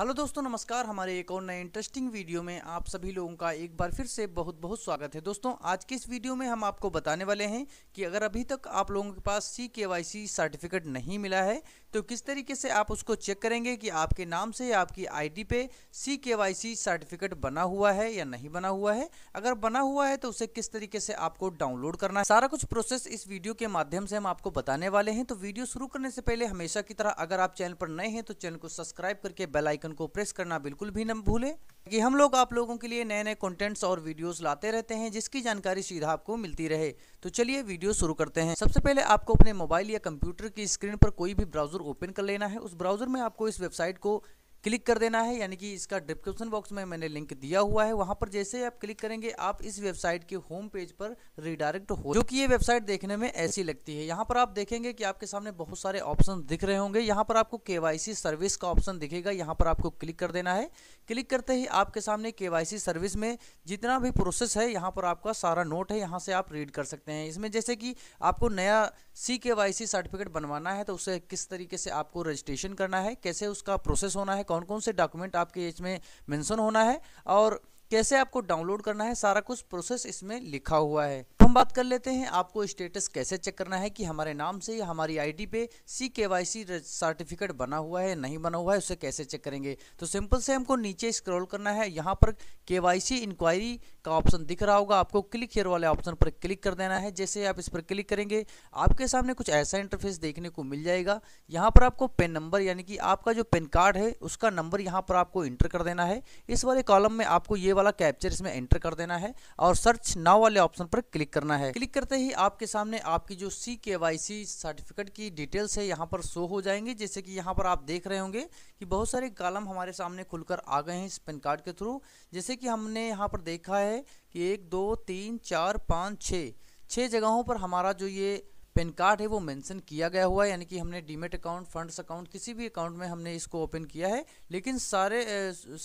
hello दोस्तों नमस्कार हमारे एक और नए इंटरेस्टिंग वीडियो में आप सभी लोगों का एक बार फिर से बहुत बहुत स्वागत है दोस्तों आज के इस वीडियो में हम आपको बताने वाले हैं कि अगर अभी तक आप लोगों के पास सी के वाई सी सर्टिफिकेट नहीं मिला है तो किस तरीके से आप उसको चेक करेंगे कि आपके नाम से आपकी आईडी पे सी के वाई सी सर्टिफिकेट बना हुआ है या नहीं बना हुआ है अगर बना हुआ है तो उसे किस तरीके से आपको डाउनलोड करना है सारा कुछ प्रोसेस इस वीडियो के माध्यम से हम आपको बताने वाले हैं तो वीडियो शुरू करने से पहले हमेशा की तरह अगर आप चैनल पर नए हैं तो चैनल को सब्सक्राइब करके बेलाइकन बटन को प्रेस करना बिल्कुल भी न भूलें कि हम लोग आप लोगों के लिए नए नए कंटेंट्स और वीडियोस लाते रहते हैं जिसकी जानकारी सीधा आपको मिलती रहे तो चलिए वीडियो शुरू करते हैं सबसे पहले आपको अपने मोबाइल या कंप्यूटर की स्क्रीन पर कोई भी ब्राउजर ओपन कर लेना है उस ब्राउजर में आपको इस वेबसाइट को क्लिक कर देना है यानी कि इसका डिस्क्रिप्शन बॉक्स में मैंने लिंक दिया हुआ है वहाँ पर जैसे आप क्लिक करेंगे आप इस वेबसाइट के होम पेज पर रिडायरेक्ट हो जो कि ये वेबसाइट देखने में ऐसी लगती है यहाँ पर आप देखेंगे कि आपके सामने बहुत सारे ऑप्शन दिख रहे होंगे यहाँ पर आपको के सर्विस का ऑप्शन दिखेगा यहाँ पर आपको क्लिक कर देना है क्लिक करते ही आपके सामने के सर्विस में जितना भी प्रोसेस है यहाँ पर आपका सारा नोट है यहाँ से आप रीड कर सकते हैं इसमें जैसे कि आपको नया सी सर्टिफिकेट बनवाना है तो उसे किस तरीके से आपको रजिस्ट्रेशन करना है कैसे उसका प्रोसेस होना है कौन कौन से डॉक्यूमेंट आपके इसमें मेंशन होना है और कैसे आपको डाउनलोड करना है सारा कुछ प्रोसेस इसमें लिखा हुआ है बात कर लेते हैं आपको स्टेटस कैसे चेक करना है कि हमारे नाम से या हमारी आईडी पे सी के वाई सी सर्टिफिकेट बना हुआ है नहीं बना हुआ है उसे कैसे चेक करेंगे तो सिंपल से हमको नीचे स्क्रॉल करना है यहाँ पर के वाई सी इंक्वायरी का ऑप्शन दिख रहा होगा आपको क्लिक हेयर वाले ऑप्शन पर क्लिक कर देना है जैसे आप इस पर क्लिक करेंगे आपके सामने कुछ ऐसा इंटरफेस देखने को मिल जाएगा यहाँ पर आपको पेन नंबर यानी कि आपका जो पेन कार्ड है उसका नंबर यहाँ पर आपको इंटर कर देना है इस वाले कॉलम में आपको ये वाला कैप्चर इसमें एंटर कर देना है और सर्च नाव वाले ऑप्शन पर क्लिक करना करना है क्लिक करते ही आपके सामने आपकी जो C K Y C certificate की डिटेल्स है यहाँ पर शो हो जाएंगे जैसे कि यहाँ पर आप देख रहे होंगे कि बहुत सारे कालम हमारे सामने खुलकर आ गए हैं इस पेन कार्ड के थ्रू जैसे कि हमने यहाँ पर देखा है कि एक दो तीन चार पाँच छः छः जगहों पर हमारा जो ये पेन कार्ड है वो मेंशन किया गया हुआ है यानी कि हमने डीमेट अकाउंट फंड्स अकाउंट किसी भी अकाउंट में हमने इसको ओपन किया है लेकिन सारे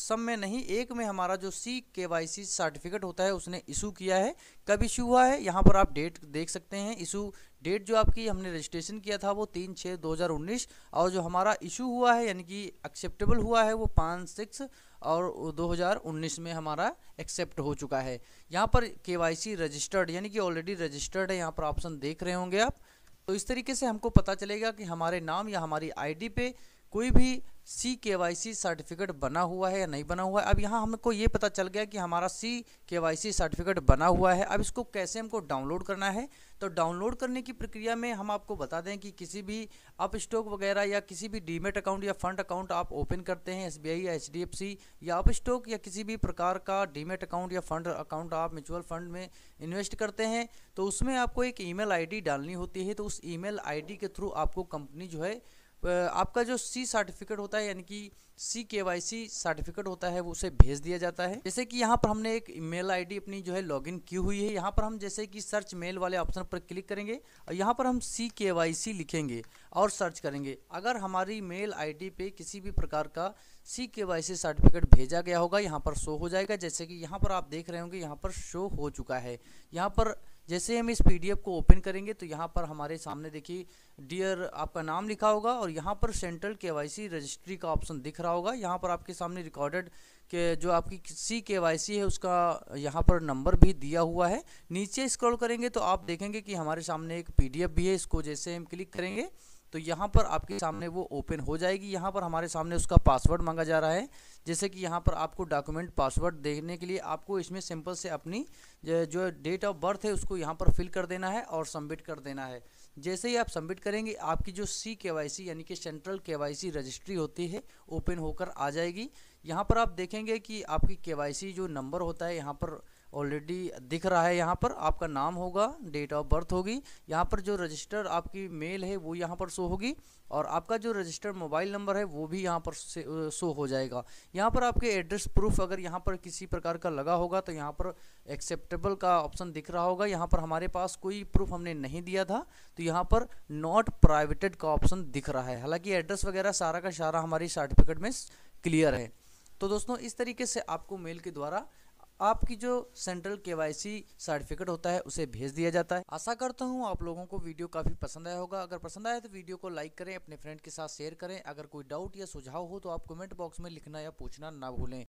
सब में नहीं एक में हमारा जो C K Y C certificate होता है उसने इशू किया है कब इशू हुआ है यहाँ पर आप डेट देख सकते हैं इशू डेट जो आपकी हमने रजिस्ट्रेशन किया था वो तीन छः दो हज़ार उन्नीस और जो हमारा इशू हुआ है यानी कि एक्सेप्टेबल हुआ है वो पाँच सिक्स और दो हज़ार उन्नीस में हमारा एक्सेप्ट हो चुका है यहाँ पर के रजिस्टर्ड यानी कि ऑलरेडी रजिस्टर्ड है यहाँ पर ऑप्शन देख रहे होंगे आप तो इस तरीके से हमको पता चलेगा कि हमारे नाम या हमारी डी पे कोई भी सी के वाई सी सर्टिफिकेट बना हुआ है या नहीं बना हुआ है अब यहाँ हमको ये पता चल गया कि हमारा सी के वाई सी सर्टिफिकेट बना हुआ है अब इसको कैसे हमको डाउनलोड करना है तो डाउनलोड करने की प्रक्रिया में हम आपको बता दें कि किसी भी अप स्टॉक वगैरह या किसी भी डीमेट अकाउंट या फंड अकाउंट आप ओपन करते हैं एस या एच या अप स्टॉक या किसी भी प्रकार का डीमेट अकाउंट या फंड अकाउंट आप म्यूचुअल फंड में इन्वेस्ट करते हैं तो उसमें आपको एक ई मेल डालनी होती है तो उस ई मेल के थ्रू आपको कंपनी जो है आपका जो सी सर्टिफिकेट होता है यानी कि सी के वाई सी सर्टिफिकेट होता है वो उसे भेज दिया जाता है जैसे कि यहाँ पर हमने एक मेल आईडी अपनी जो है लॉगिन की हुई है यहाँ पर हम जैसे कि सर्च मेल वाले ऑप्शन पर क्लिक करेंगे और यहाँ पर हम सी के वाई सी लिखेंगे और सर्च करेंगे अगर हमारी मेल आईडी पे किसी भी प्रकार का सी के वाई सी सर्टिफिकेट भेजा गया होगा यहाँ पर शो हो जाएगा जैसे कि यहाँ पर आप देख रहे होंगे यहाँ पर शो हो चुका है यहाँ पर जैसे हम इस पीडीएफ को ओपन करेंगे तो यहाँ पर हमारे सामने देखिए डियर आपका नाम लिखा होगा और यहाँ पर सेंट्रल केवाईसी रजिस्ट्री का ऑप्शन दिख रहा होगा यहाँ पर आपके सामने रिकॉर्डेड के जो आपकी सी के वाई सी है उसका यहाँ पर नंबर भी दिया हुआ है नीचे स्क्रॉल करेंगे तो आप देखेंगे कि हमारे सामने एक पी भी है इसको जैसे हम क्लिक करेंगे तो यहाँ पर आपके सामने वो ओपन हो जाएगी यहाँ पर हमारे सामने उसका पासवर्ड मांगा जा रहा है जैसे कि यहाँ पर आपको डॉक्यूमेंट पासवर्ड देखने के लिए आपको इसमें सिंपल से अपनी जो डेट ऑफ बर्थ है उसको यहाँ पर फिल कर देना है और सबमिट कर देना है जैसे ही आप सबमिट करेंगे आपकी जो सी के वाई सी यानी कि सेंट्रल के वाई सी रजिस्ट्री होती है ओपन होकर आ जाएगी यहाँ पर आप देखेंगे कि आपकी के वाई सी जो नंबर होता है यहाँ पर ऑलरेडी दिख रहा है यहाँ पर आपका नाम होगा डेट ऑफ बर्थ होगी यहाँ पर जो रजिस्टर आपकी मेल है वो यहाँ पर शो होगी और आपका जो रजिस्टर मोबाइल नंबर है वो भी यहाँ पर शो हो जाएगा यहाँ पर आपके एड्रेस प्रूफ अगर यहाँ पर किसी प्रकार का लगा होगा तो यहाँ पर एक्सेप्टेबल का ऑप्शन दिख रहा होगा यहाँ पर हमारे पास कोई प्रूफ हमने नहीं दिया था तो यहाँ पर नॉट प्राइवेटेड का ऑप्शन दिख रहा है हालाँकि एड्रेस वगैरह सारा का सारा हमारी सर्टिफिकेट में क्लियर है तो दोस्तों इस तरीके से आपको मेल के द्वारा आपकी जो सेंट्रल के सर्टिफिकेट होता है उसे भेज दिया जाता है आशा करता हूँ आप लोगों को वीडियो काफ़ी पसंद आया होगा अगर पसंद आया तो वीडियो को लाइक करें अपने फ्रेंड के साथ शेयर करें अगर कोई डाउट या सुझाव हो तो आप कमेंट बॉक्स में लिखना या पूछना ना भूलें